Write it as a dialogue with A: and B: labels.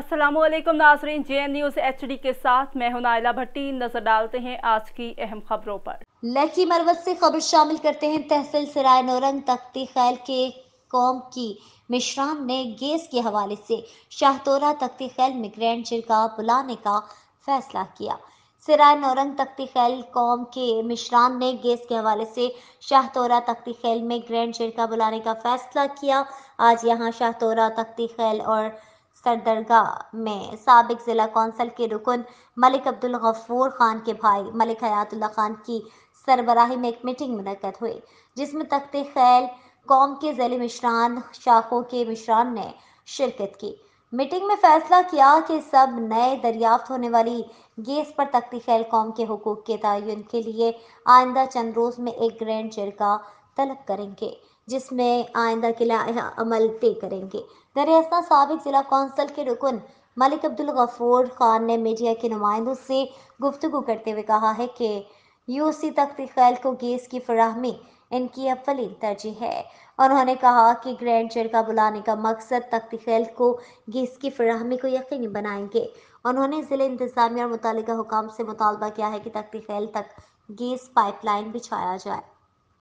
A: Aslam Nazreen J N news H D के साथ मैं हूं नायला भट्टी नज़र डालते हैं आज की अहम खबरों पर लड़की मरवत से खबर शामिल करते हैं तहसील सराय नौरंग तख्ती खैल के कौम की मिश्राम ने गैस के हवाले से शाहतोरा तख्ती खैल में ग्रैंड चिरका बुलाने का फैसला किया सराय नौरंग तख्ती खैल कौम के मिश्रान ने गैस के हवाले से शाहतोरा तख्ती खैल में ग्रैंड चिरका बुलाने का फैसला किया आज यहाँ शाहतोरा तख्ती खैल और सरदरगाह में सबक ज़िला कौंसल के रुकन मलिक अब्दुल गफूर खान के भाई मलिक हयातुल्ला खान की सरबराही में एक मीटिंग मुनद हुई जिसमें तख्त खैल कौम के ज़ैली मिश्रान शाखों के मिश्रान ने शिरकत की मीटिंग में फैसला किया कि सब नए दरियाफ्त होने वाली गैस पर तख्ती खैल कौम के हकूक के तयन के लिए आइंदा चंद रोज़ में एक ग्रैंड जरगा तलब करेंगे जिसमें आइंदा के लिए अमल तय करेंगे दरअसल सबक जिला कौंसल के रुकन मलिक अब्दुल गफूर खान ने मीडिया के नुमाइंदों से गुफ्तु करते हुए कहा है कि यू सी तख्ती खैल को गैस की फराहमी इनकी अवली तरजीह है उन्होंने कहा कि ग्रैंड का बुलाने का मकसद तख्ती खैल को गैस की फराहमी को यकीनी बनाएंगे उन्होंने ज़िले इंतजामिया और मुतल हुकाम से मुतालबा किया है कि तख्ती खैल तक गैस पाइपलाइन बिछाया जाए